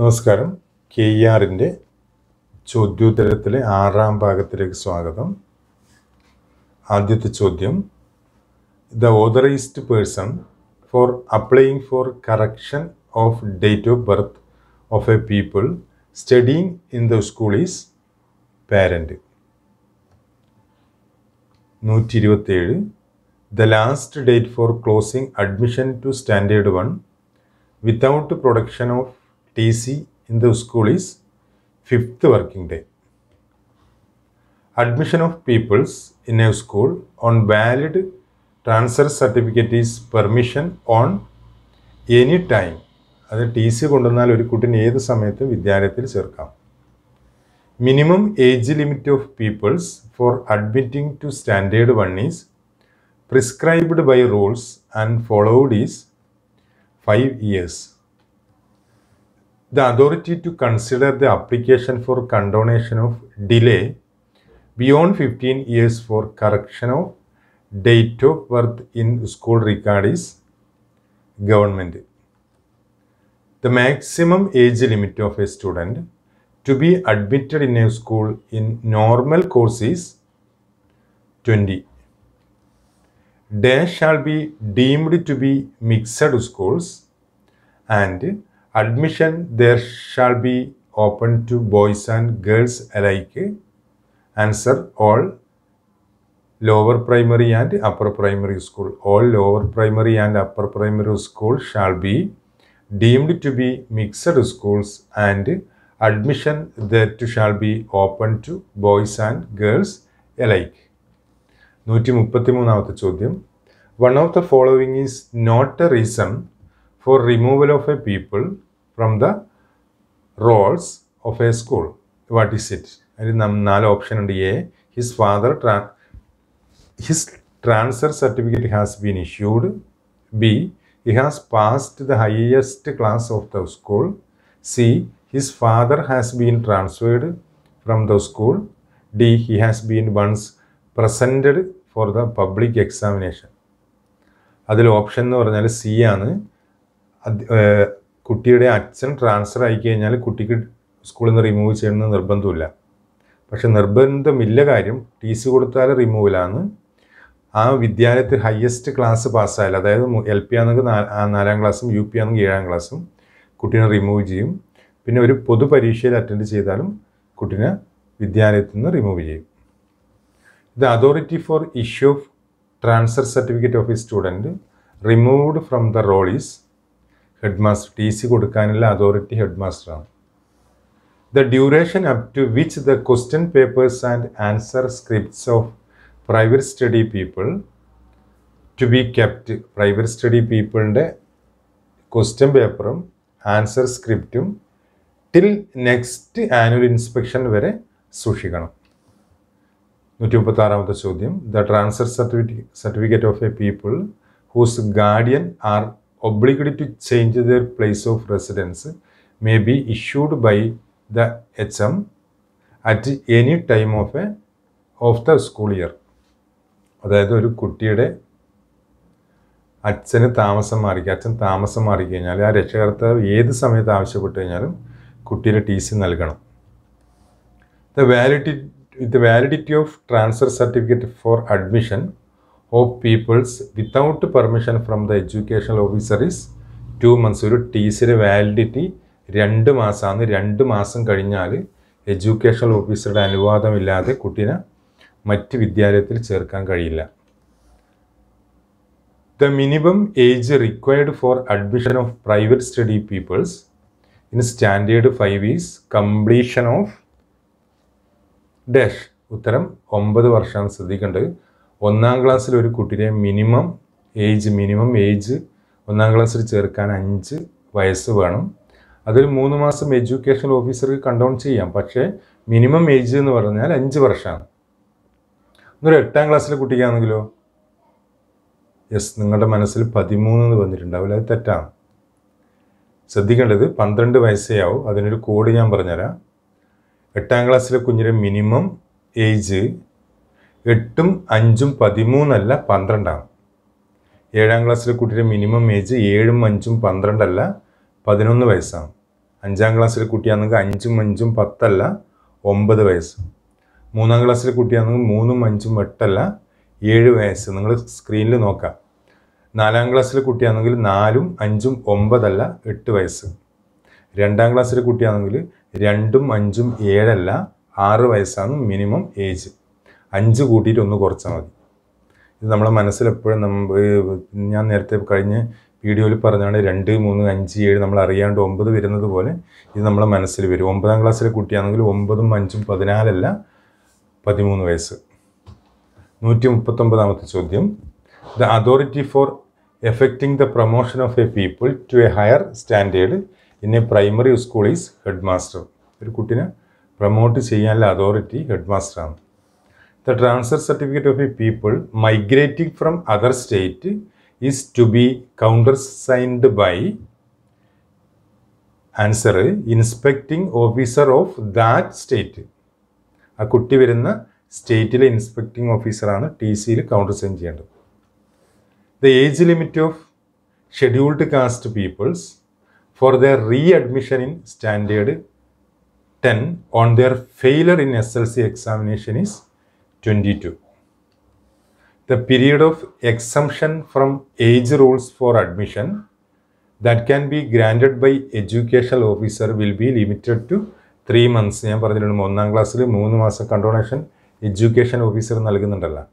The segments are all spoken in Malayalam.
നമസ്കാരം കെ ഇ ആറിൻ്റെ ചോദ്യോത്തരത്തിലെ ആറാം ഭാഗത്തിലേക്ക് സ്വാഗതം ആദ്യത്തെ ചോദ്യം the authorised person for applying for correction of date of birth of a people studying in the school is parent നൂറ്റി ഇരുപത്തേഴ് the last date for closing admission to standard one without production of T C in the school is fifth working day admission of peoples in a school on valid transfer certificate is permission on any time അത് ടി സി കൊണ്ടുവന്നാൽ ഒരു കുട്ടിനെ ഏത് സമയത്തും വിദ്യാലയത്തിൽ ചേർക്കാം minimum age limit of peoples for admitting to standard one is prescribed by rules and followed is five years the authority to consider the application for condonation of delay beyond 15 years for correction of date of birth in school record is government. The maximum age limit of a student to be admitted in a school in normal course is 20. They shall be deemed to be mixed schools and admission there shall be open to boys and girls alike answer all lower primary and upper primary school all lower primary and upper primary school shall be deemed to be mixed schools and admission thereto shall be open to boys and girls alike നൂറ്റി മുപ്പത്തി മൂന്നാമത്തെ ചോദ്യം one of the following is not a reason for removal of a people from the rolls of A school what is it അതിൽ നാല് ഓപ്ഷൻ ഉണ്ട് എ ഹിസ് ഫാദർ ട്രാ his transfer certificate has been issued B he has passed the highest class of the school C his father has been transferred from the school D he has been once presented for the public examination അതിൽ ഓപ്ഷൻ എന്ന് പറഞ്ഞാൽ സി ആണ് കുട്ടിയുടെ അച്ഛൻ ട്രാൻസ്ഫർ ആയി കഴിഞ്ഞാൽ കുട്ടിക്ക് സ്കൂളിൽ നിന്ന് റിമൂവ് ചെയ്യണമെന്ന് നിർബന്ധമില്ല പക്ഷെ നിർബന്ധമില്ല കാര്യം ടി സി കൊടുത്താൽ റിമൂവലാണ് ആ വിദ്യാലയത്തിൽ ഹയസ്റ്റ് ക്ലാസ് പാസ്സായാലും അതായത് എൽ പി ആണെങ്കിൽ നാലാം ക്ലാസ്സും യു പി ആണെങ്കിൽ ഏഴാം ക്ലാസ്സും കുട്ടീനെ റിമൂവ് ചെയ്യും പിന്നെ ഒരു പൊതു പരീക്ഷയിൽ അറ്റൻഡ് ചെയ്താലും കുട്ടീനെ വിദ്യാലയത്തിൽ നിന്ന് റിമൂവ് ചെയ്യും the authority for issue transfer certificate of a student removed from the roll is head master T C കൊടുക്കാനുള്ള അതോറിറ്റി ഹെഡ് മാസ്റ്ററാണ് the duration up to which the question papers and answer scripts of private study people to be kept private study പീപ്പിളിൻ്റെ ക്വസ്റ്റ്യൻ പേപ്പറും ആൻസർ സ്ക്രിപ്റ്റും ടിൽ നെക്സ്റ്റ് ആനുവൽ ഇൻസ്പെക്ഷൻ വരെ സൂക്ഷിക്കണം നൂറ്റി മുപ്പത്താറാമത്തെ ചോദ്യം the transfer certificate certificate of a people whose guardian R obliged to change their place of residence may be issued by the HM at any time of a of the school year അതായത് ഒരു കുട്ടിയുടെ അച്ഛന് താമസം മാറിക്കുക അച്ഛൻ താമസം മാറിക്കഴിഞ്ഞാൽ ആ രക്ഷകർത്താവ് ഏത് സമയത്ത് ആവശ്യപ്പെട്ടു കഴിഞ്ഞാലും കുട്ടിയുടെ ടി സി നൽകണം the validity the validity of transfer certificate for admission of peoples without permission from the educational officer two months ഒരു ടി സിയുടെ വാലിഡിറ്റി രണ്ട് മാസമാണ് രണ്ട് മാസം കഴിഞ്ഞാൽ എഡ്യൂക്കേഷണൽ ഓഫീസറുടെ അനുവാദമില്ലാതെ കുട്ടീനെ മറ്റ് വിദ്യാലയത്തിൽ ചേർക്കാൻ കഴിയില്ല the minimum age required for admission of private study peoples in standard five is completion of dash ഉത്തരം ഒമ്പത് വർഷമാണ് ശ്രദ്ധിക്കേണ്ടത് ഒന്നാം ക്ലാസ്സിൽ ഒരു കുട്ടിയെ മിനിമം ഏജ് മിനിമം ഏജ് ഒന്നാം ക്ലാസ്സിൽ ചേർക്കാൻ അഞ്ച് വയസ്സ് വേണം അതിൽ മൂന്ന് മാസം എഡ്യൂക്കേഷൻ ഓഫീസർക്ക് കണ്ടോൺ ചെയ്യാം പക്ഷേ മിനിമം ഏജ് എന്ന് പറഞ്ഞാൽ അഞ്ച് വർഷമാണ് എന്നൊരു എട്ടാം ക്ലാസ്സിലെ കുട്ടിക്കാണെങ്കിലോ യെസ് നിങ്ങളുടെ മനസ്സിൽ പതിമൂന്ന് എന്ന് വന്നിട്ടുണ്ടാവില്ല അത് തെറ്റാണ് ശ്രദ്ധിക്കേണ്ടത് പന്ത്രണ്ട് വയസ്സേ ആവും അതിനൊരു കോഡ് ഞാൻ പറഞ്ഞുതരാം എട്ടാം ക്ലാസ്സിലെ കുഞ്ഞിൻ്റെ മിനിമം ഏജ് എട്ടും അഞ്ചും പതിമൂന്നല്ല പന്ത്രണ്ടാണ് ഏഴാം ക്ലാസ്സിലെ കുട്ടിയുടെ മിനിമം ഏജ് ഏഴും അഞ്ചും പന്ത്രണ്ടല്ല പതിനൊന്ന് വയസ്സാണ് അഞ്ചാം ക്ലാസ്സിലെ കുട്ടിയാണെങ്കിൽ അഞ്ചും അഞ്ചും പത്തല്ല ഒമ്പത് വയസ്സ് മൂന്നാം ക്ലാസ്സിലെ കുട്ടിയാണെങ്കിൽ മൂന്നും അഞ്ചും എട്ടല്ല ഏഴ് വയസ്സ് നിങ്ങൾ സ്ക്രീനിൽ നോക്കാം നാലാം ക്ലാസ്സിലെ കുട്ടിയാണെങ്കിൽ നാലും അഞ്ചും ഒമ്പതല്ല എട്ട് വയസ്സ് രണ്ടാം ക്ലാസ്സിലെ കുട്ടിയാണെങ്കിൽ രണ്ടും അഞ്ചും ഏഴല്ല ആറ് വയസ്സാണ് മിനിമം ഏജ് അഞ്ച് കൂട്ടിയിട്ട് ഒന്ന് കുറച്ചാൽ മതി ഇത് നമ്മളെ മനസ്സിലെപ്പോഴും നമ്മൾ ഞാൻ നേരത്തെ കഴിഞ്ഞ് വീഡിയോയിൽ പറഞ്ഞാണ് രണ്ട് മൂന്ന് അഞ്ച് ഏഴ് നമ്മൾ അറിയാണ്ട് ഒമ്പത് വരുന്നത് പോലെ ഇത് നമ്മളെ മനസ്സിൽ വരും ഒമ്പതാം ക്ലാസ്സിലെ കുട്ടിയാണെങ്കിൽ ഒമ്പതും അഞ്ചും പതിനാലല്ല പതിമൂന്ന് വയസ്സ് നൂറ്റി മുപ്പത്തൊമ്പതാമത്തെ ചോദ്യം the authority for effecting the promotion of a people to a higher standard in a primary school is head master ഒരു കുട്ടിനെ പ്രൊമോട്ട് ചെയ്യാനുള്ള അതോറിറ്റി ഹെഡ് മാസ്റ്ററാണ് the transfer certificate of a people migrating from other state is to be counter signed by answer inspecting officer of that state ആ കുട്ടി വരുന്ന സ്റ്റേറ്റിലെ ഇൻസ്പെക്ടിംഗ് ഓഫീസറാണ് ടി സിയിൽ കൗണ്ടർ സൈൻ ചെയ്യേണ്ടത് the age limit of scheduled cast people's for their readmission in standard ten on their failure in S L C examination is twenty two the period of exemption from age rules for admission that can be granted by educational officer will be limited to three months ഞാൻ പറഞ്ഞിട്ടുണ്ട് ഒന്നാം ക്ലാസ്സിൽ മൂന്ന് മാസം കണ്ടോണേഷൻ എഡ്യൂക്കേഷൻ ഓഫീസർ നൽകുന്നുണ്ടല്ലോ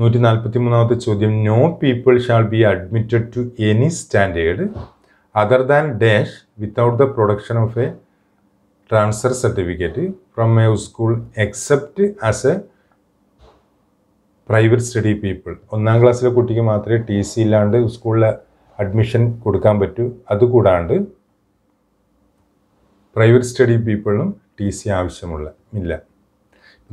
നൂറ്റി നാൽപ്പത്തി മൂന്നാമത്തെ ചോദ്യം no people shall be admitted to any standard other than dash without the production of a transfer certificate from a school except as a private study people ഒന്നാം ക്ലാസ്സിലെ കുട്ടിക്ക് മാത്രമേ ടി സി ഇല്ലാണ്ട് സ്കൂളിൽ അഡ്മിഷൻ കൊടുക്കാൻ പറ്റൂ അതുകൂടാണ്ട് പ്രൈവറ്റ് സ്റ്റഡി പീപ്പിളിനും ടി സി ആവശ്യമുള്ള ഇല്ല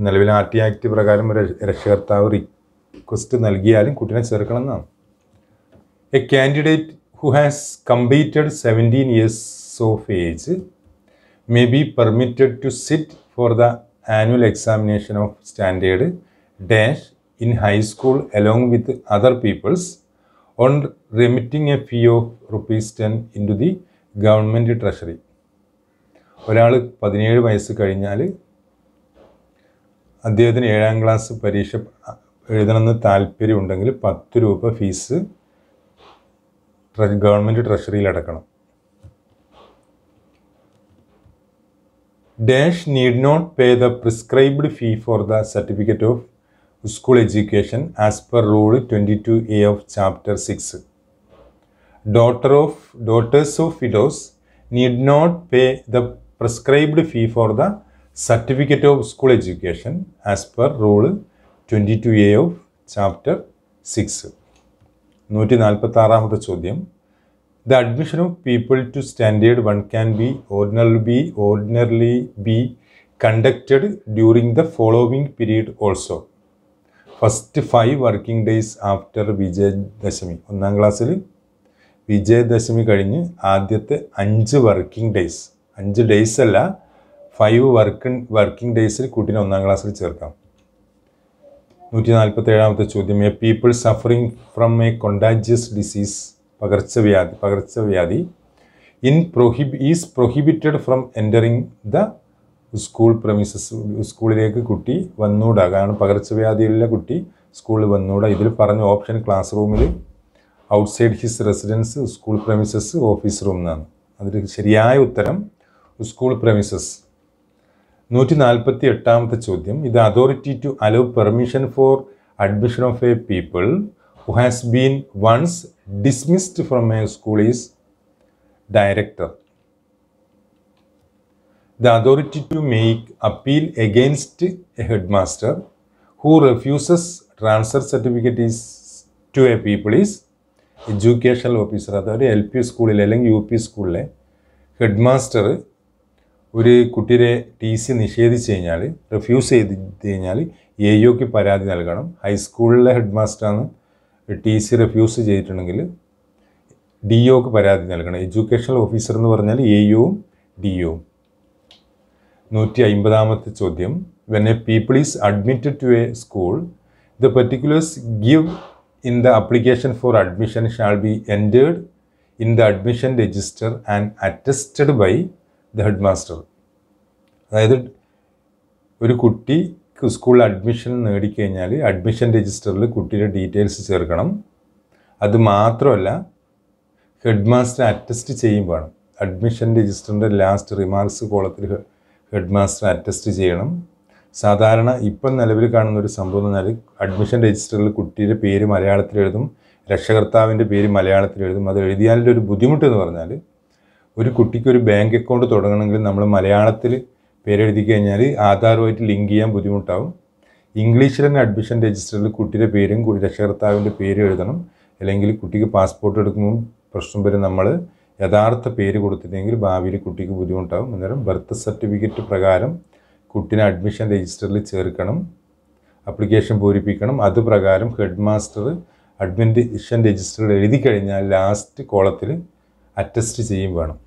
നിലവിൽ ആർ ടി ആക്ട് പ്രകാരം ഒരു രക്ഷകർത്താവ് റിക്വസ്റ്റ് നൽകിയാലും കുട്ടിനെ ചേർക്കണം എന്നാണ് a candidate who has completed seventeen years of age may be permitted to sit for the annual examination of standard dash in high school along with other peoples on remitting a fee of rupees ten into the government treasury ഒരാൾ പതിനേഴ് വയസ്സ് കഴിഞ്ഞാൽ അദ്ദേഹത്തിന് ഏഴാം ക്ലാസ് പരീക്ഷ എഴുതണമെന്ന് താല്പര്യമുണ്ടെങ്കിൽ പത്ത് രൂപ ഫീസ് ഗവൺമെൻറ് ട്രഷറിയിൽ അടക്കണം dash need not pay the prescribed fee for the certificate of school education as per rule twenty two A of chapter six daughter of daughters of widows need not pay the prescribed fee for the certificate of school education as per rule twenty two A of chapter six നൂറ്റി നാൽപ്പത്താറാമത്തെ ചോദ്യം the admission of people to standard one can be ഓർഡിനർ be ordinarily be conducted during the following period also first five working days after Vijayadashami ഒന്നാം ക്ലാസ്സിൽ വിജയദശമി കഴിഞ്ഞ് ആദ്യത്തെ അഞ്ച് വർക്കിംഗ് ഡേയ്സ് അഞ്ച് ഡേയ്സ് അല്ല ഫൈവ് വർക്ക് വർക്കിംഗ് ഡേയ്സിൽ കുട്ടീനെ ഒന്നാം ക്ലാസ്സിൽ ചേർക്കാം നൂറ്റി നാൽപ്പത്തി ഏഴാമത്തെ ചോദ്യം a people suffering from a contagious disease പകർച്ചവ്യാധി പകർച്ചവ്യാധി ഇൻ പ്രൊഹിബി is prohibited from entering the school premises സ്കൂളിലേക്ക് കുട്ടി വന്നൂടാ കാരണം പകർച്ചവ്യാധിയുള്ള കുട്ടി സ്കൂളിൽ വന്നൂടാ ഇതിൽ പറഞ്ഞ ഓപ്ഷൻ ക്ലാസ് റൂമിൽ outside his residence school premises office room എന്നാണ് അതിൽ ശരിയായ ഉത്തരം സ്കൂൾ പ്രമിസസ് നൂറ്റി നാൽപ്പത്തി എട്ടാമത്തെ ചോദ്യം ഇത് authority to allow permission for admission of a people who has been once dismissed from a school is director. The authority to make appeal against a headmaster who refuses transfer certificate is to a people is educational officer അതായത് എൽ പി സ്കൂളിലെ അല്ലെങ്കിൽ യു പി സ്കൂളിലെ ഹെഡ് മാസ്റ്റർ ഒരു കുട്ടിയുടെ ടി സി നിഷേധിച്ച് കഴിഞ്ഞാൽ റിഫ്യൂസ് ചെയ്ത് കഴിഞ്ഞാൽ എ ഒക്ക് പരാതി നൽകണം ഹൈസ്കൂളിലെ ഹെഡ് മാസ്റ്ററാണ് ടി സി റിഫ്യൂസ് ചെയ്തിട്ടുണ്ടെങ്കിൽ ഡി ഒക്ക് പരാതി നൽകണം എഡ്യൂക്കേഷണൽ ഓഫീസർ എന്ന് പറഞ്ഞാൽ എ യുവും ഡി ഒവും നൂറ്റി അമ്പതാമത്തെ ചോദ്യം when a people is admitted to a school the particulars give in the application for admission shall be entered in the admission register and attested by the head master അതായത് ഒരു കുട്ടി സ്കൂളിൽ അഡ്മിഷൻ നേടിക്കഴിഞ്ഞാൽ അഡ്മിഷൻ രജിസ്റ്ററിൽ കുട്ടിയുടെ ഡീറ്റെയിൽസ് ചേർക്കണം അത് മാത്രമല്ല ഹെഡ് മാസ്റ്റർ അറ്റസ്റ്റ് ചെയ്യും വേണം അഡ്മിഷൻ രജിസ്റ്ററിൻ്റെ ലാസ്റ്റ് റിമാർക്സ് കോളത്തിൽ ഹെഡ് മാസ്റ്റർ അറ്റസ്റ്റ് ചെയ്യണം സാധാരണ ഇപ്പം നിലവിൽ കാണുന്ന ഒരു സംഭവം എന്ന് പറഞ്ഞാൽ അഡ്മിഷൻ രജിസ്റ്ററിൽ കുട്ടിയുടെ പേര് മലയാളത്തിൽ എഴുതും രക്ഷകർത്താവിൻ്റെ പേര് മലയാളത്തിൽ എഴുതും അത് എഴുതിയാലൊരു ബുദ്ധിമുട്ട് എന്ന് പറഞ്ഞാൽ ഒരു കുട്ടിക്ക് ഒരു ബാങ്ക് അക്കൗണ്ട് തുടങ്ങണമെങ്കിൽ നമ്മൾ മലയാളത്തിൽ പേരെഴുതി കഴിഞ്ഞാൽ ആധാറുമായിട്ട് ലിങ്ക് ചെയ്യാൻ ബുദ്ധിമുട്ടാവും ഇംഗ്ലീഷിൽ തന്നെ അഡ്മിഷൻ രജിസ്റ്ററിൽ കുട്ടിയുടെ പേരും രക്ഷകർത്താവിൻ്റെ പേരും എഴുതണം അല്ലെങ്കിൽ കുട്ടിക്ക് പാസ്പോർട്ട് എടുക്കുമ്പോൾ പ്രശ്നം വരെ നമ്മൾ യഥാർത്ഥ പേര് കൊടുത്തില്ലെങ്കിൽ ഭാവിയിൽ കുട്ടിക്ക് ബുദ്ധിമുട്ടാവും അന്നേരം ബർത്ത് സർട്ടിഫിക്കറ്റ് പ്രകാരം കുട്ടിനെ അഡ്മിഷൻ രജിസ്റ്ററിൽ ചേർക്കണം അപ്ലിക്കേഷൻ പൂരിപ്പിക്കണം അത് പ്രകാരം ഹെഡ് മാസ്റ്റർ അഡ്മിഷൻ രജിസ്റ്ററിൽ എഴുതി കഴിഞ്ഞാൽ ലാസ്റ്റ് കോളത്തിൽ അറ്റസ്റ്റ് ചെയ്യും വേണം